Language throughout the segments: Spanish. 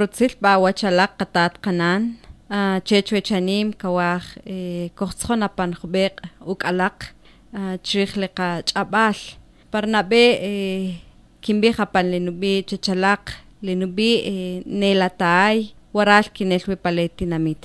rutzil ba wachalaq qatat qanan chechwechanim kawaj kojtzjon apan jb'eq uk'alaq chriij li qach'ab'al para nab'e kinb'ij apan linub'i chechalaq linub'i nelataay waral kinelwi palet tinamit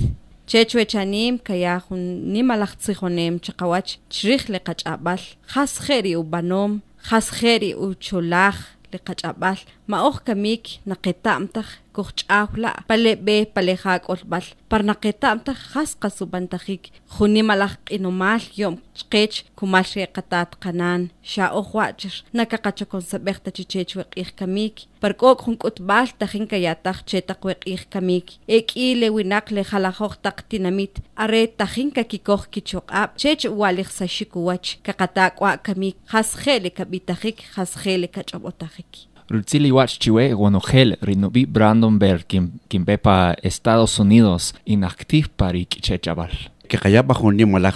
chechwechanim kaya jun nim alajtzijonem chaqawach chriij li qach'ab'al jas jeri ubanom jas jeri ucholaj li qach'ab'al ma'oj kamik naqeta'mtaj kuch'aawla palebe paleja k'olb'al parnaqeta'mta qas qasupantajik junima laj q'inumaal yom chqeech kumal re qataat qanan xa'oj wa'chir nakaqachakonsab'ej tachichech weq'iij kamik park'ok jun k'utb'al tajin kayataj chetaq weq'iij kamik ek'i le winaq le jalajoj taq tinamit are tajin kakikoj kichoq'ab' chech walij saxik uwach kaqatak'wa kamik qas je' le kab'itajiik qas je' le kach'ob'otajik Lutzili Wachchiwe Guanogel Rinobi Brandon Bear, quien para Estados Unidos, inactiv parik chechabal. Que calla bajo un limo la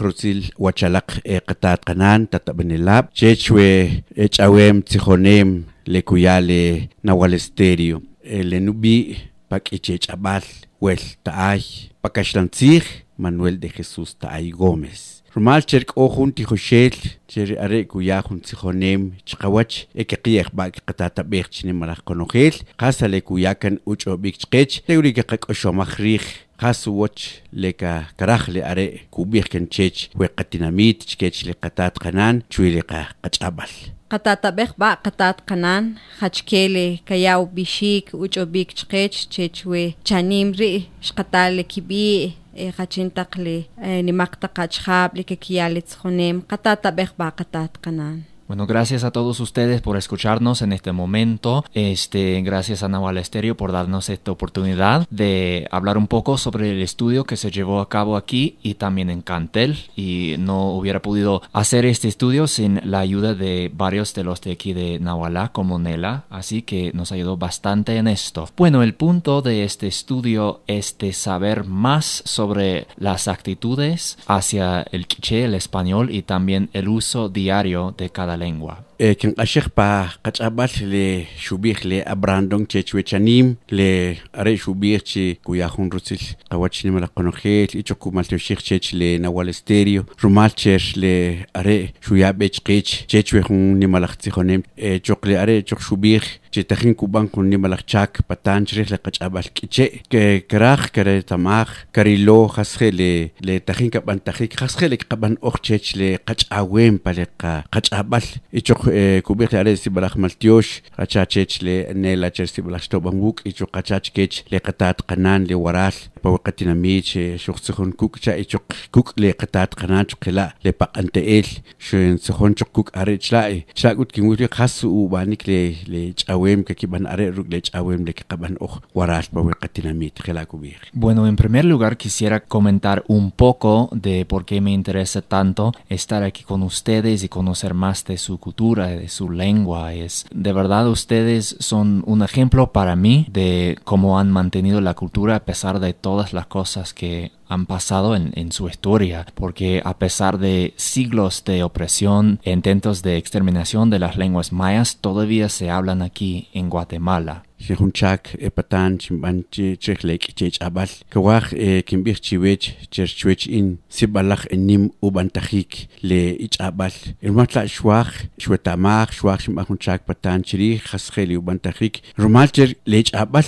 huachalak eqtat eh, canan, tatabenilab, chechwe, echawem, eh, tzijonem, lecuyale, nahualesterio. El eh, enubi pak echechabal, huel taay, pakashlantzij, Manuel de Jesús Taay Gómez. Rumal cherk o junti hoshel, cher are kuya junti honem, chkawach, ekekiyek ba katata bech chine marach konohel, kasa le kuyakan uch obik chkech, teuri kekak oshomahrich, خاص واتش لك كراخ لأري كوبيخ كان تشيش وقتناميت تشكيش لقطات قنان شوي لك قتقبل قطات بخ با قطات قنان خاتشكيلي كياو بيشيك وجو بيك تشقيتش تشيش وي تشانيم ري شقطال كبي חדשין תכלי, אה, נימקת קדשך בלי כקייה לצחונים, קטעת בך בה קטעת כנען. Bueno, gracias a todos ustedes por escucharnos en este momento. Este, gracias a Naval Estéreo por darnos esta oportunidad de hablar un poco sobre el estudio que se llevó a cabo aquí y también en Cantel. Y no hubiera podido hacer este estudio sin la ayuda de varios de los de aquí de Nahualá, como Nela. Así que nos ayudó bastante en esto. Bueno, el punto de este estudio es de saber más sobre las actitudes hacia el quiche, el español y también el uso diario de cada lengua. كنقاشيخ با قتقبال لي لشبيخ لأبراندون تشوي تي تشويتشانيم شبيخ ري شوبيخ كوياخون روتسل قواتش نملا قنوخيت إيشوكو مالتوشيخ تيتش لي نوال ستيريو رومال تيش لي ري بيش قيش تشوي تيتشويخون نملا ختيخونيم إيشو لي أري تشوق شبيخ تشي تخين كوبان كون نملا تشاك باتان تشريخ لي قتقبال كيتشي كراخ كري تماخ كريلو خاسخي لي لي تخين كبان تخيك خاسخي لي أخ أوخ تيتش لي قتقاوين بالي قتقبال إيشو kubik yare si balak maltiosh qachachech le nela cher si balak kech le katat qanan le waral pawqatina mich shuqsukhun kuk cha ichu kuk le qatat qanan chqila le paqante el shun sukhun chukuk are chlai chakut kinguti qasu u banik le le chawem ke are ruk le chawem le qaban oj waral pawqatina bueno en primer lugar quisiera comentar un poco de por qué me interesa tanto estar aquí con ustedes y conocer más de su cultura de su lengua. Es, de verdad ustedes son un ejemplo para mí de cómo han mantenido la cultura a pesar de todas las cosas que han pasado en, en, su historia, porque a pesar de siglos de opresión e intentos de exterminación de las lenguas mayas, todavía se hablan aquí en Guatemala. Jejunchak, Epatán, Chimbanche, Chechlek, Chechabal, Kawaj, eh, Kimbich Chiwech, Cherchwech in, Sibalach, Enim, Ubantajik, Le Ichabal, El Matla Shuach, Shuetamach, Shuach, Chimbanchak, Patán, Chiri, Hasgeli, Ubantajik, Romalcher, Le Ichabal,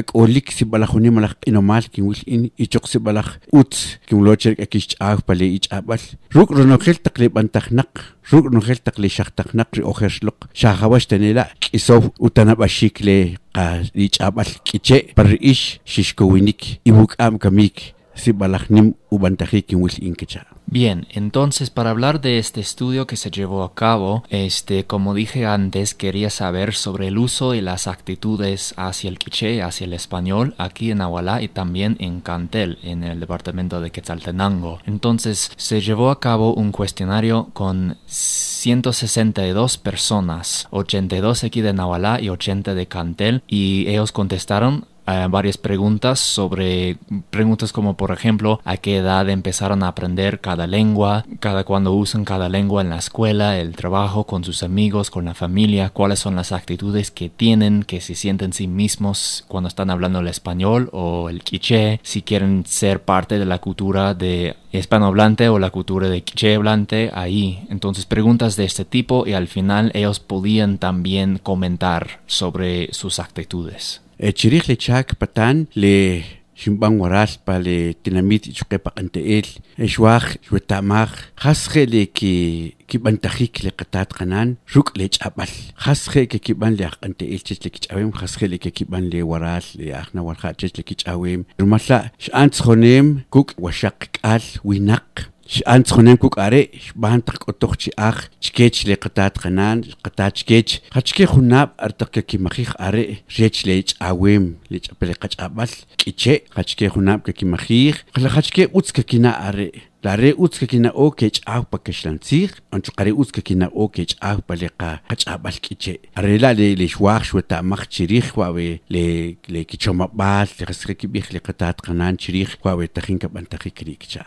ak'olik sib'alajwaniim alaj q'inomaal kinwil in ichoq sib'alaj utz kinwiloo che rik'a kixch'aaj pale ich'ab'al ruk' ronojel taq li b'antajnaq ruk' ronojel taq li xajtajnaq ri ojer xloq xajawax tenela' k'isow utanab'axiik le qa li ich'ab'al k'iche' par ri'ix xixkuwinik y wuk'am kamiik sib'alajnim ub'antajiik kinwil in kicha' Bien, entonces para hablar de este estudio que se llevó a cabo, este, como dije antes, quería saber sobre el uso y las actitudes hacia el quiché, hacia el español, aquí en Nahualá y también en Cantel, en el departamento de Quetzaltenango. Entonces se llevó a cabo un cuestionario con 162 personas, 82 aquí de Nahualá y 80 de Cantel, y ellos contestaron eh, varias preguntas sobre preguntas como por ejemplo a qué edad empezaron a aprender cada lengua, cada cuando usan cada lengua en la escuela, el trabajo, con sus amigos, con la familia, cuáles son las actitudes que tienen, que se sienten sí mismos cuando están hablando el español o el quiché, si quieren ser parte de la cultura de hispanohablante o la cultura de quiché hablante ahí. Entonces preguntas de este tipo y al final ellos podían también comentar sobre sus actitudes. chirij le chak patan le xinb'an waral pa le tinamit ichqe paq'anta'el xwaj xwetamaj qas je' le ke kib'antajik le qatat qanan ruk' le ch'ab'al qas je' ke kib'an le ajq'anta'el chech le kich'awem qas je' le ke kib'an le waral le ajnawarja' chech le kich'awem rimal la' x'antzjoneem kuk' waxaq k'al winaq تک آخ چکیچ چکیچ خنان خنان کی کی مخیخ مخیخ ریچ لیچ لیچ آویم قچ قچ کنا کنا کنا او او کیچ کیچ سیخ لا لیش واخ شو تا مخ چریخ چریخ بیخ تخین تخی کری کچھ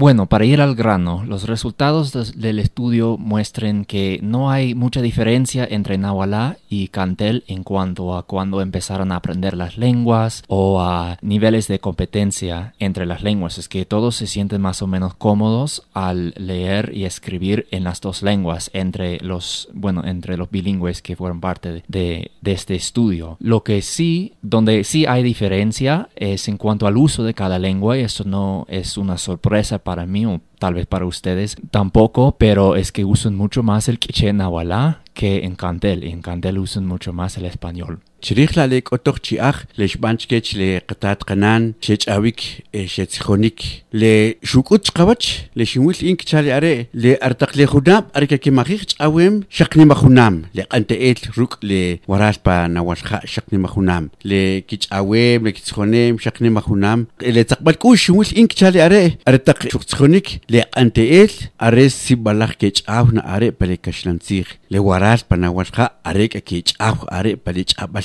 Bueno, para ir al grano, los resultados del estudio muestran que no hay mucha diferencia entre Nahualá y Cantel en cuanto a cuando empezaron a aprender las lenguas o a niveles de competencia entre las lenguas. Es que todos se sienten más o menos cómodos al leer y escribir en las dos lenguas entre los, bueno, entre los bilingües que fueron parte de, de este estudio. Lo que sí, donde sí hay diferencia es en cuanto al uso de cada lengua y eso no es una sorpresa para para mí o tal vez para ustedes tampoco, pero es que usan mucho más el quiché nahualá que en Cantel. en candel usan mucho más el español. צריך להליק אותו צ'יאח לשבנצ'קץ' לקטעת חנן שצ'אוויק אה, שצחוניק לשוקות צ'קווץ' לשימוש אינק צ'אלי הרי לארתך לחודם, ארכה כמחיך צ'אווים שכנים אחונם לאנטאית רוק לוורס פנאווסחה שכנים אחונם לקצ'אווים לקצחונים שכנים אחונם לצחבלקו שימוש אינק צ'אלי הרי ארתך שוק צחוניק לאנטאית הרי סיבלח כצ'או נערי פלקשלנציך לוורס פנאווסחה ארכה כצ'או הרי פלצ'אבל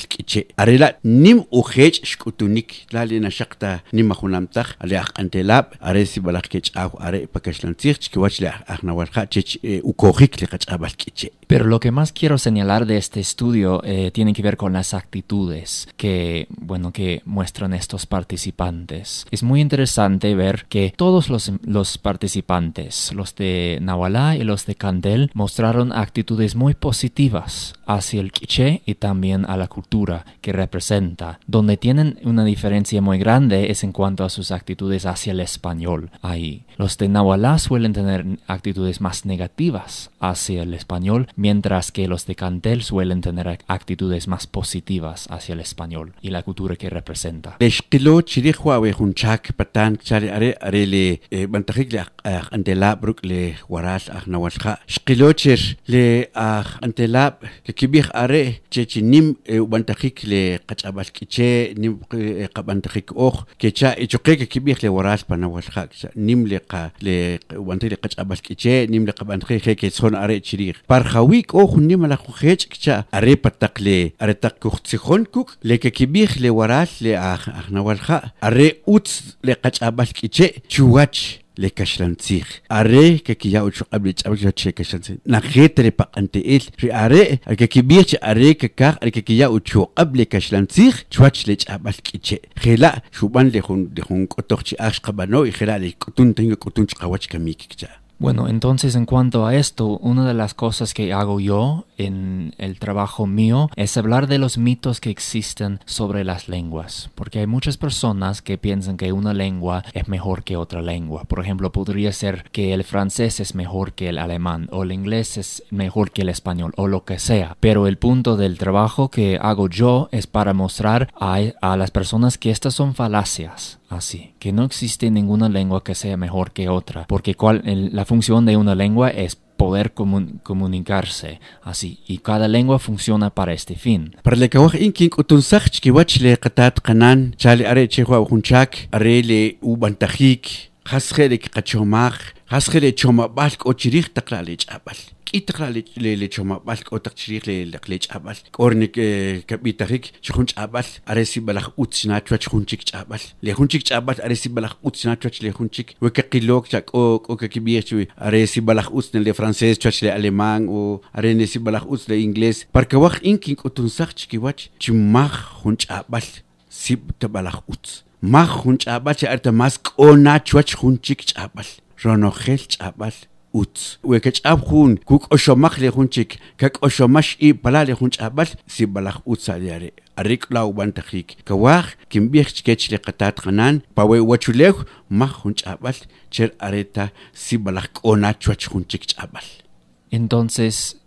are pero lo que más quiero señalar de este estudio eh, tiene que ver con las actitudes que bueno que muestran estos participantes es muy interesante ver que todos los, los participantes los de Nahualá y los de Candel mostraron actitudes muy positivas hacia el quiche y también a la cultura que representa. Donde tienen una diferencia muy grande es en cuanto a sus actitudes hacia el español. Ahí, los de Nahualá suelen tener actitudes más negativas hacia el español, mientras que los de Cantel suelen tener actitudes más positivas hacia el español y la cultura que representa. le eh, قبنتخيك لي قد أبال كيتشي نبقي قبنتخيك أوخ كيتشا إيجوكيك كبير لوراس وراس بنا والخاك نم لي قا لي وانتي لي قد أبال كيتشي نم لي قبنتخيك خيك أري تشريخ بارخاويك أوخ نم لخو خيتش كيتشا أري بطاق لي أري تاق تسيخون كوك لي كبير لي وراس لي أخنا والخاك أري أوتس لي كيتشي تشواتش lekaxlantzij are kaki ya uchuqab lich'abik rache kaxlantzij najet repaq'anti'il ri are alkakibij che are kakaj alkaki ya uchuqab lekaxlantzij chuwach lich'ab'al k'iche' jela' xub'an li jun k'otoj chi'aj xqab'anoo y e jela' li k'utun tinga k'utun chqawach kamikik cha' Bueno, entonces en cuanto a esto, una de las cosas que hago yo en el trabajo mío es hablar de los mitos que existen sobre las lenguas, porque hay muchas personas que piensan que una lengua es mejor que otra lengua. Por ejemplo, podría ser que el francés es mejor que el alemán o el inglés es mejor que el español o lo que sea, pero el punto del trabajo que hago yo es para mostrar a, a las personas que estas son falacias así, que no existe ninguna lengua que sea mejor que otra, porque la función de una lengua es poder comunicarse así y cada lengua funciona para este fin كيتقرا لي لي تشوما بال كوتق تشريخ لي لقلي تشابال كورني كبيتاخيك شخون تشابال اريسي بلخ اوتسنا تشوت خون تشيك تشابال لي خون تشيك تشابال اريسي بلخ اوتسنا تشوت لي خون تشيك وكقيلوك تشاك او او كبيتشوي اريسي بلخ اوتسنا لي فرانسيس تشوت لي المان او اريسي بلخ اوتس لي انجليز باركا واخ انكين كوتنسخ تشكي واتش تشماخ خون تشابال سيب تبلخ اوتس ما وت و که چاب خون کو قشمخ لری خونچیک که قشمش ای بلال خونچابل سي بلخ او سالياري اريك لاوبن تخيك كه واخ كيم بيخت كه چلی قطات خنان پوی وچولخ ما خونچابل چیر اریتا سی اونا چوچ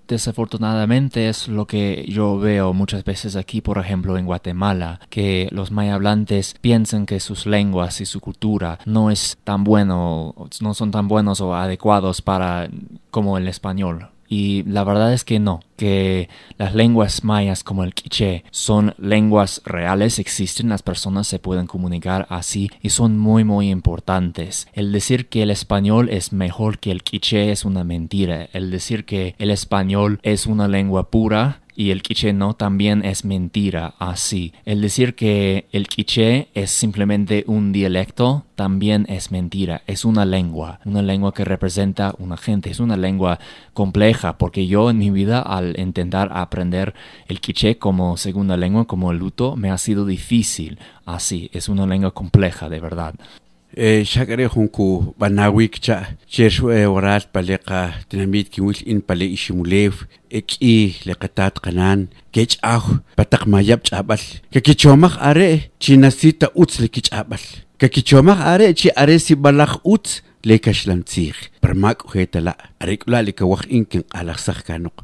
Desafortunadamente es lo que yo veo muchas veces aquí, por ejemplo, en Guatemala, que los mayablantes piensan que sus lenguas y su cultura no es tan bueno, no son tan buenos o adecuados para como el español. Y la verdad es que no, que las lenguas mayas como el quiche son lenguas reales, existen, las personas se pueden comunicar así y son muy muy importantes. El decir que el español es mejor que el quiche es una mentira. El decir que el español es una lengua pura y el quiche no también es mentira así. El decir que el quiche es simplemente un dialecto también es mentira. Es una lengua, una lengua que representa una gente, es una lengua compleja porque yo en mi vida al intentar aprender el quiche como segunda lengua, como el luto, me ha sido difícil así. Es una lengua compleja de verdad. xak're eh, jun ku b'anawik cha' che rw eh, waral pale qa tinamit kinwil in pale iximulew ek'i le qatat qanan kech'aw pataq mayab ch'ab'al kakichomaj are' chi nasita utz le kich'ab'al kakichomaj are' chi are sibalaj utz le kaxlamtziij parma k'ujetala' are'k'ula' le kawaj in kinq'alajsaj kanoq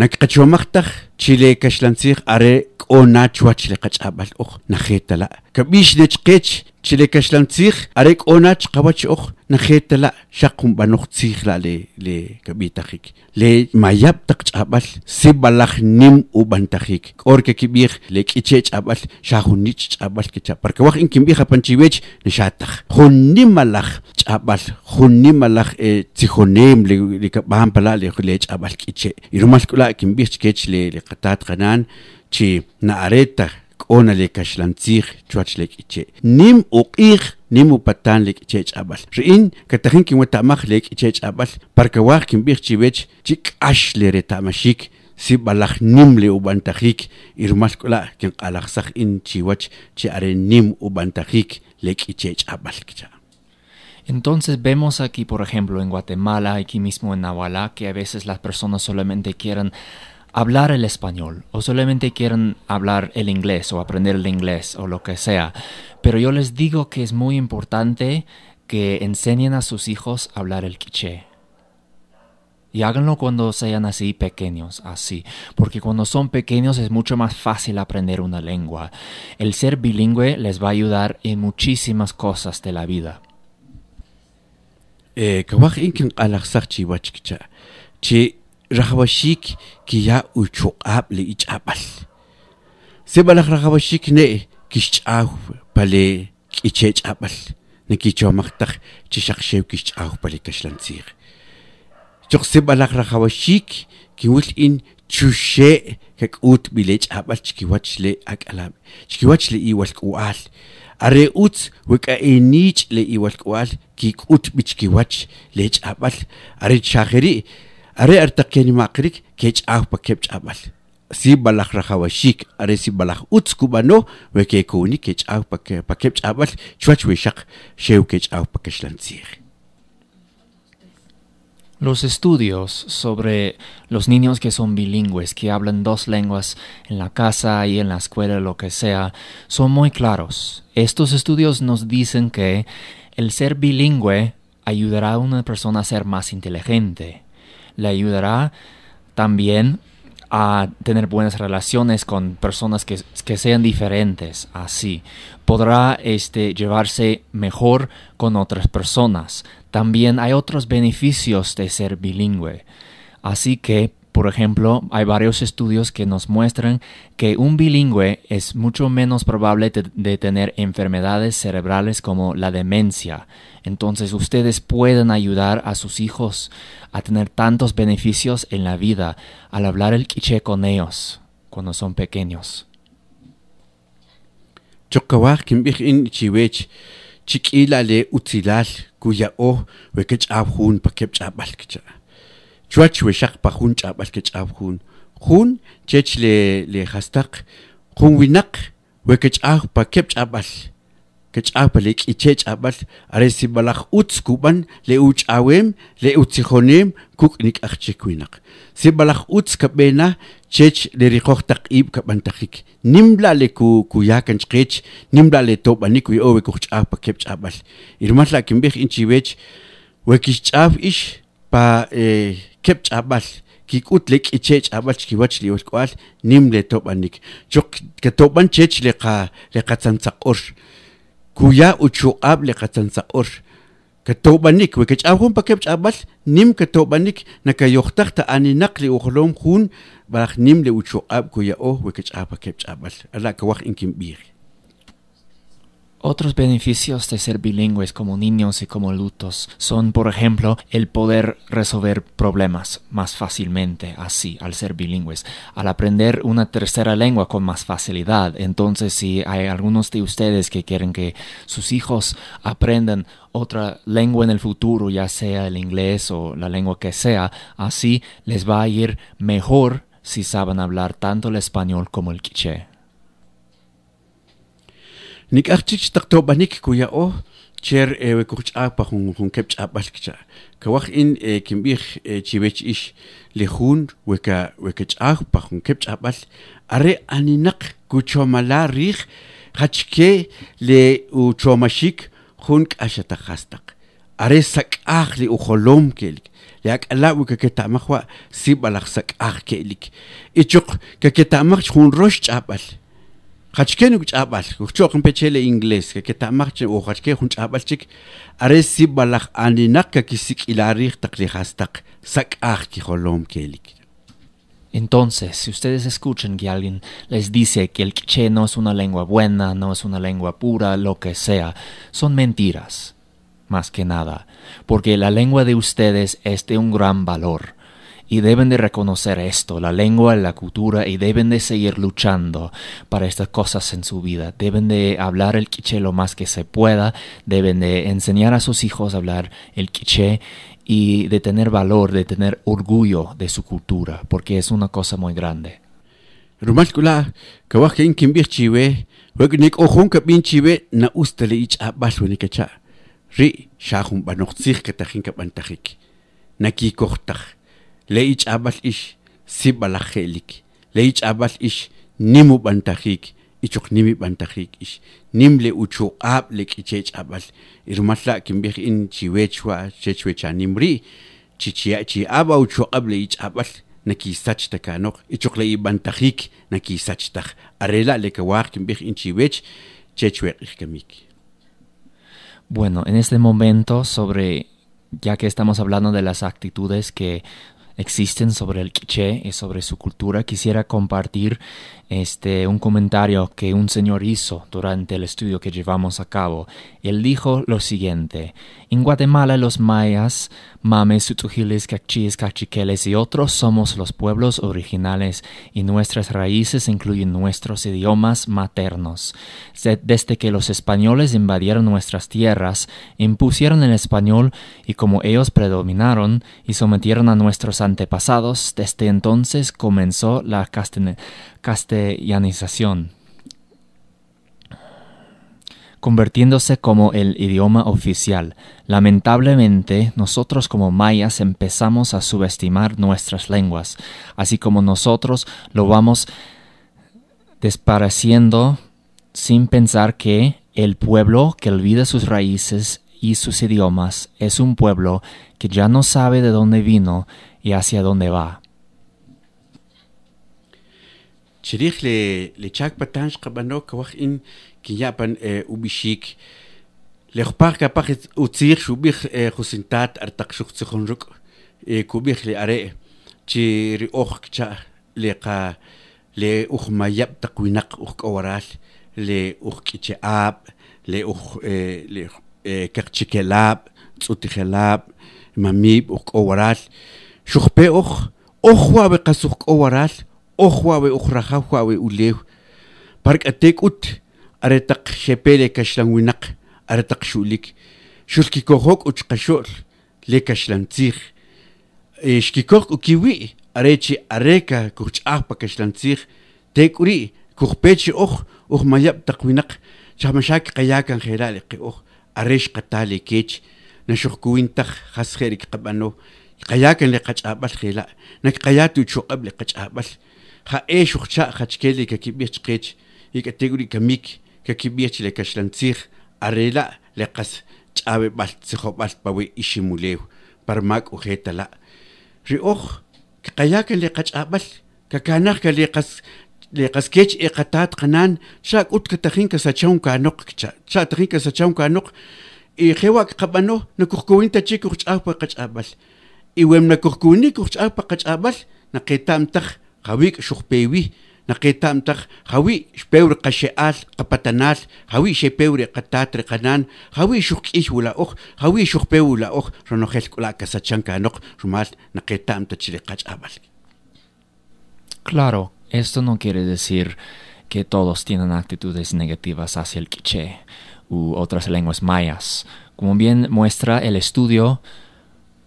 nakqachomaj taj chile kaxlantzij are k'ona chwa chile qach'ab'al oj najej tala' kab'ix nechqeech chile kaxlantzij are k'ona chqawach oj najej tala' xaq junb'anoj tzij la' le le kab'itajiik le mayab' taq ch'ab'al si b'alaj nim ub'antajiik k'or ke kib'ij le k'iche' ch'ab'al xa jun nich ch'ab'al kicha' porque waj in kinb'ij apan chiwech nixataj jun nim alaj ch'ab'al jun nim alaj tzijoneem le kab'an pala' le ch'ab'al k'iche' y rumal k'ula' kinb'ij chkeech le qatat qanan chi na'areta k'ona le kaxlantzij chuwach le k'iche nim uq'ij nim upatan le k'iche ch'ab'al ri'in katajin kinwata'maj le k'iche ch'ab'al parkawaj kinb'ij chiwech chi k'ax le reta'maxik si balaj nim le ubantajik irmal k'ula' kinq'alajsaj in chiwach chi are nim ubantajik le k'iche ch'ab'al kcha Entonces vemos aquí, por ejemplo, en Guatemala, aquí mismo en Nahualá, que a veces las personas solamente quieren hablar el español o solamente quieren hablar el inglés o aprender el inglés o lo que sea. Pero yo les digo que es muy importante que enseñen a sus hijos a hablar el quiché. Y háganlo cuando sean así pequeños, así. Porque cuando son pequeños es mucho más fácil aprender una lengua. El ser bilingüe les va a ayudar en muchísimas cosas de la vida. Eh, рахавашик кия учук апли ич апал себалах рахавашик не кич ау пале кичеч апал накичомартах чишаршев кич ау пале кашланцир чорсебалах рахавашик киул ин чуше как ут билеч апалч кивачле акалам кивачле иwalk уал аре ут века энич ле иwalk уал кик ут бич кивач леч апал аре чахери Los estudios sobre los niños que son bilingües, que hablan dos lenguas en la casa y en la escuela, lo que sea, son muy claros. Estos estudios nos dicen que el ser bilingüe ayudará a una persona a ser más inteligente, le ayudará también a tener buenas relaciones con personas que, sean diferentes así podrá este llevarse mejor con otras personas también hay otros beneficios de ser bilingüe así que por ejemplo, hay varios estudios que nos muestran que un bilingüe es mucho menos probable de, tener enfermedades cerebrales como la demencia. Entonces ustedes pueden ayudar a sus hijos a tener tantos beneficios en la vida al hablar el K'iche' con ellos cuando son pequeños. chik'ilale chuach wexaq pa jun ch'ab'al ke ch'ab jun jun chech le le jastaq jun winaq we ke ch'aj pa kep ch'ab'al ke ch'aj pa le k'iche ch'ab'al are si balaj utz kub'an le uch'awem le utzijonem kuk'nik ajchik winaq si balaj utz kab'ena chech le rijoj taq iib' kab'antajik nimla le ku kuyakan chqeech nimla le tob'anik wi'o we kuj ch'aj pa kep ch'ab'al irmal la kinb'ej inchiwech we kixch'af ix pa eh, كب أبل كي قلت لك إيش أبل كي وش لي والقال نيم لي توبانك شو كتوبان تيش لقى لقى تنسقور كويا وشو أب لقى تنسقور كتوبانك وكش أبهم بكبش أبل نيم كتوبانك نك يختخت أني نقل وخلوم خون بلخ نيم لي وشو أب كويا أو وكش أب بكبش أبل ألا كواخ إنكم بيغي Otros beneficios de ser bilingües como niños y como lutos son, por ejemplo, el poder resolver problemas más fácilmente así, al ser bilingües, al aprender una tercera lengua con más facilidad. Entonces, si hay algunos de ustedes que quieren que sus hijos aprendan otra lengua en el futuro, ya sea el inglés o la lengua que sea, así les va a ir mejor si saben hablar tanto el español como el quiché. ник artich takto banik kuya o cher ewe kuch apa hun hun kepch apalkcha kawakh in kimbih chibech ish lihun weka wekech apa hun kepch apal are aninak kuchomala rih hachke le uchomashik hunk ashata khastak are sak'aj li ujolom kelik yak ala weka ketamajwa sibalaj sak'aj kelik ichuq kaketamak chun rosh ch'apal Entonces, si ustedes escuchan que alguien les dice que el quiché no es una lengua buena, no es una lengua pura, lo que sea, son mentiras, más que nada, porque la lengua de ustedes es de un gran valor. Y deben de reconocer esto, la lengua, la cultura, y deben de seguir luchando para estas cosas en su vida. Deben de hablar el quiché lo más que se pueda, deben de enseñar a sus hijos a hablar el quiché y de tener valor, de tener orgullo de su cultura, porque es una cosa muy grande. que leich'ab'al abas ish je'lik le ix ish nimu nimu nim ib'antajiik ix nim nimle uchuq'aab' le k'ichee ch'ab'al irmasla la' in chiwechwa chwa chech chichiachi aba chichiya' chi'ab' awuchuq'ab' le ich'ab'al nakisach le arela' le kawaaj in chiwech Chechweq bueno en este momento sobre ya que estamos hablando de las actitudes que existen sobre el quiché y sobre su cultura, quisiera compartir este, un comentario que un señor hizo durante el estudio que llevamos a cabo. Él dijo lo siguiente, en Guatemala los mayas Mames, sutujiles Cachis, Cachiqueles y otros somos los pueblos originales y nuestras raíces incluyen nuestros idiomas maternos. Desde que los españoles invadieron nuestras tierras, impusieron el español y como ellos predominaron y sometieron a nuestros antepasados, desde entonces comenzó la castellanización convirtiéndose como el idioma oficial. Lamentablemente, nosotros como mayas empezamos a subestimar nuestras lenguas, así como nosotros lo vamos despareciendo sin pensar que el pueblo que olvida sus raíces y sus idiomas es un pueblo que ya no sabe de dónde vino y hacia dónde va. e ubishik lehpar kapaj utzir shubij jusintat artaq xuqtzijonruk kubij li are chi ri oj le qa le uj mayab taq winaq uj k'owaraal le uj k'iche'aab le uj le qeqchikelaab tz'utijelaab mamiib uj k'owaraal xujpe oj oj wawe qas uj k'owaraal oj wawe uj rajaw wawe uleew park'ateek ut أرتق شبالي كشلان وينق أرتق شولك شولكي كوهوك وشقشول لكشلن تيخ شكيكوك وكيوي أريتشي أريكا كوخش أحبا كشلان تيخ تيك أري كوخ بيتشي أخ أخ ما يبتق وينق شامشاك قياكا خيرالي قي أخ أريش قتالي كيتش نشوخ كوين تخ خاص خيرك قبانو قياكا لقاش أبل خلاء نك قياتو تشو قبل قاش أبل خا إيش وخشا خاتشكيلي ككيبيش قيتش هيك التيغوري كميك kekibich le kaxlantzij arela le qas ch'abe baltzijob'al pawe iximulew parmak uje tala' ri oj kqayakan le qach'ab'al kakanaj ka le qas le qas kech e qataat qanan xa k'ut katajin kasachawn kanoq xa tajin kasachawn kanoq y jewa kqab'anoj nakujkuwin tachik ujch'aj pa qach'ab'al y wem nakujkuwinik ujch'aj pa qach'ab'al naqetamtaj qawik' xujpewi Claro, esto no quiere decir que todos tienen actitudes negativas hacia el quiche u otras lenguas mayas. Como bien muestra el estudio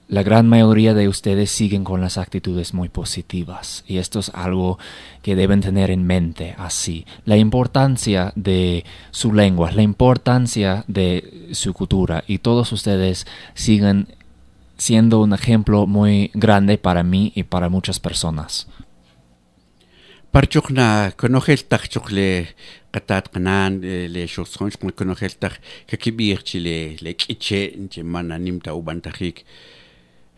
la gran mayoría de ustedes siguen con las actitudes muy positivas y esto es algo que deben tener en mente así. La importancia de su lengua, la importancia de su cultura y todos ustedes siguen siendo un ejemplo muy grande para mí y para muchas personas. Eh, le le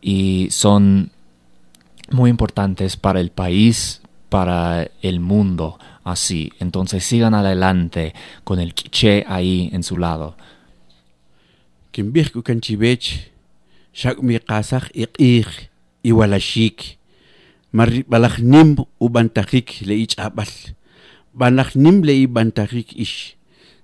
y son muy importantes para el país, para el mundo, así. Entonces sigan adelante con el quiche ahí en su lado. Kimbirku kanchibech, shakmi kasach iqir, iwalashik, marribalachnim ubantajik leich abal, banachnim leibantajik ish,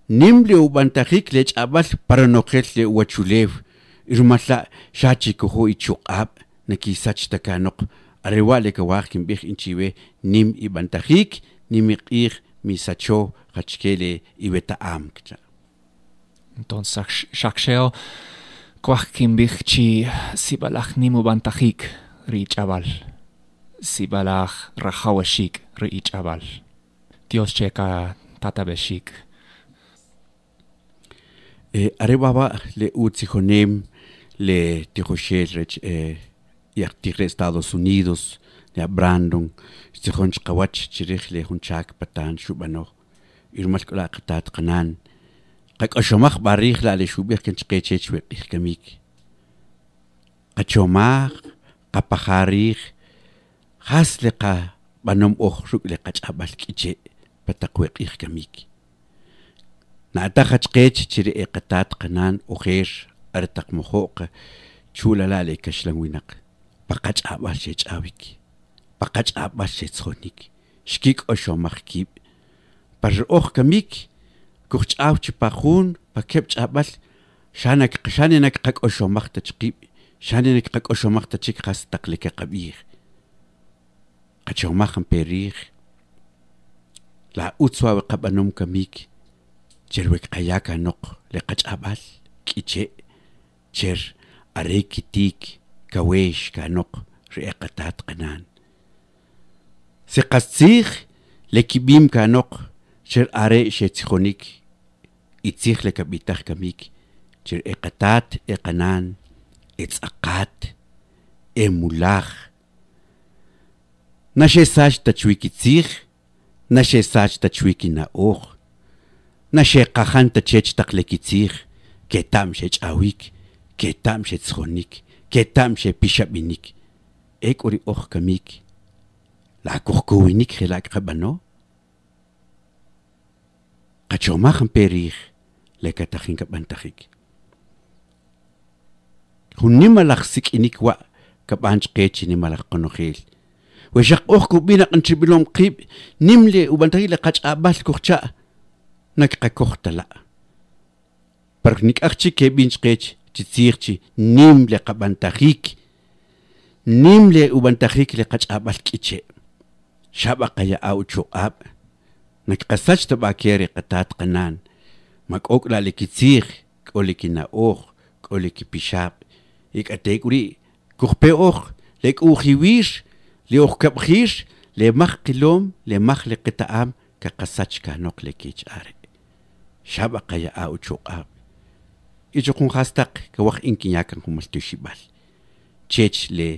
nimble ubantajik leich abal para nojel le huachulev. irumalla xachikuju ichuq'ab naki sachtakanoq arewale kawaj kinb'ij inchiwe nim ib'antajik nim iq'ij misacho qachkele ibeta'am kicha entonces xakxeo kuaj kinb'ij chi sibalaj nim ub'antajik ri ich'abal sibalaj rajawexik ri ich'abal dios cheka tatabexik eh, arewaba le utzijonem le eh yaqtik re Estados Unidos ya Brandon stijonch qawach chirij le junchak patan xub'anoj irmal k'la qatat qanan qak ashomakh barikh la le shubih ken chqeche chwe kamik qachomaj qapajar riij jas le qab'anom oj ruk' le qach'ab'al k'iche' pataq weq'ij kamik na'taj qachqeech chiri qatat qanan okhesh artaq mujuqa chulalali kashlankinaqa paqach'ab'al chech'awik paqach'ab'al chetzjonik xkik'oxomajkiib' pa roj kamik kuj ch'aw chipajun pa keb ch'ab'al xane nak qak'oxomajta chqiib' xane nak qak'oxomajta chik qas taq leke qab'iij qachomajn pe riij la utz wawi qab'anom kamik cherwekqaya kanoq le qach'ab'al k'iche' Cher are kitik kawesh kanoq re'aqatat qanan. Seqatzich lekibim kanoq cher are shetzichonik itzich lekabitach kamik cher eqatat eqanan etzaqat emulach נשסש תצ'וויקי ציך, נשסש תצ'וויקי נאוך, נשקחן תצ'ץ' תחלקי ציך, כתם שצ'אוויק كتام شت خونيك كتام شت بيشابينيك إيك أوري أخ كميك لا كوكوينيك خلاك خبنو قاتشو ما خم بيريخ لك تخين كبن تخيك هن نما لخسك إنك وا كبانش قيتش نما لخقنو خيل وشاق أخكو بينا قنشي بلوم قيب نملي وبنتهي لقاتش أباس كوخشا نكقا كوختا لا برغنك أخشي كي قيتش تسيرتي نيم لقبانتاريك نيم لأبانتاريك لقج أبال كيتشي شابق يا أوتشو أب نكساش تباكيري قطات قنان مك أوكلا لكتسير كوليكي ناوخ كوليكي بيشاب إك أتيكوري كوخبي أوخ لك أوخي ويش لأوخ كبخيش لمخ قلوم لي لقطعام كقساتش كهنوك كيتش أري شابق يا أوتشو أب ichukun hastaq kawaj inkiñakan kumaltixibal chech le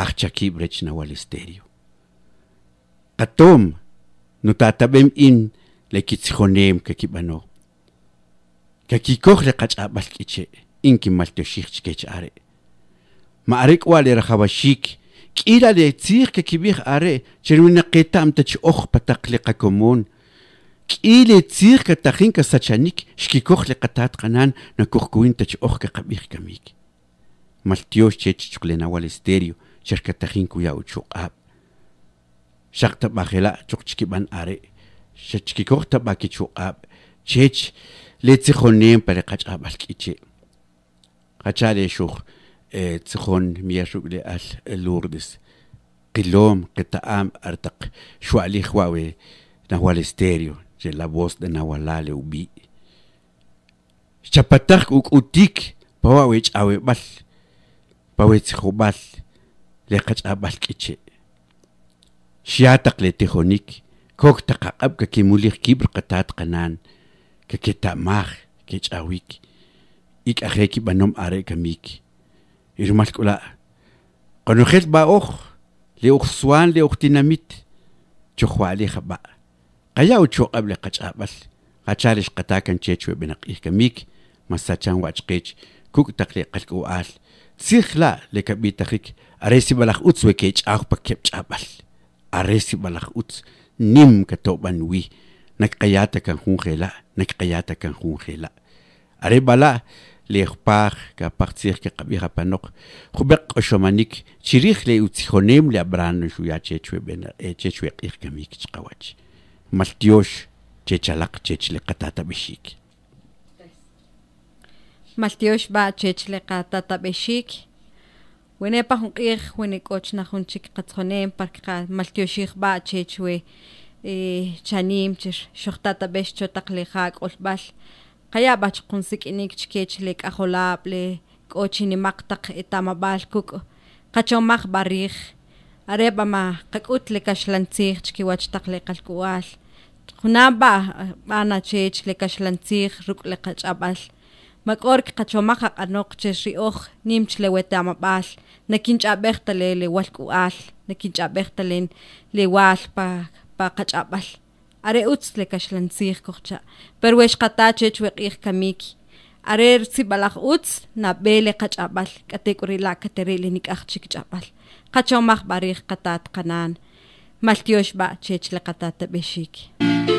ajchakibrech nawalisterio qatom notatabem in le kitzjonem kakibano kakikoj le qach'abal k'iche inkimaltixijchkech are ma'arik'wa le rajawaxik k'ira le tzij kakibij are cherwinaqeta'mtach oj pataq le qacomon k'ile tzirka tajinka sachanik xkikoj li qatat qanan nakujkuwinta ch'ojka qab'ij kamik maltyox che chichuklenawal estéreo xerkatajin kuyaw chuq'ab' xaq tab'ajela' chuq chkib'an are' xa chkikoj tab'aki chuq'ab' chech le tzijoneem para qach'ab'al k'ichi' qachare' xuj tzijon miyaj ruk'le'al Lourdes qiloom qeta'am ar taq xu'alij wa'we nahual estéreo J'ai la voix de Nawala le ubi. Chapatak uk utik. Pawa wech awe bal. Pawech hobal. Lekach abal kiche. Shiatak le tehonik. Kok takakab ka kimulik kibr katat kanan. Ka kitamak kech awik. Ik ajeki banom are kamik. Irmal kula. Konujet ba oj. Le oj suan le oj tinamit. Chokhwa le jabaa. قيا وتشو قبل قتشابل قتشارش قتاكن تشيتشو بنقيه كميك مساتشان واتشقيتش كوك تقليق قلقو آل تسيخ لا لك بيتخيك أريسي بلخ أوتس وكيتش آخ بكيب تشابل أريسي بلخ أوتس نيم كتوبان وي نك قياتا كان خون خيلا نك قياتا كان خون خيلا أري بلا ليخباخ كابارتير كقبيرا بانوق خبق شومانيك تشيريخ لي وتسيخونيم لأبران شويا تشيتشوي بين تشيتشوي قيخ كميك تشقواتش maltiox katata chechlekatatabixik maltiox ba chechlekatatabixik wenepa junk'ij wenek'och najunchik qatzjonen parque qa maltioxij ba chechwe chanim chexojtatabex cho taq leja' k'olb'al qaya' b'ach qunsik'inik chkech le k'ajolaab' le k'o chinimaq taq tamab'al kuk' qachomaj b'a riij are' b'ama qak'ut le kaxlantzij chkiwach taq le qalk'u'aal hunaba bana chech le kashlantih ruk le qach'ab'al mak'ork qachomaq aq'anoq che ri'oj nimch le wetamab'al nakinch'ab'ej tale le walk'u'al nakinch'ab'ej talen le waal pa pa qach'ab'al are utz le kashlantih kojcha pero wex qata chech weq'ij kamiki are rtzib'alaj utz nab'e le qach'ab'al k'atek uri la' katere le nik'aj chikch'ab'al qachomaq b'arij qatat qanan maltiox bach chech la qatata b'ixik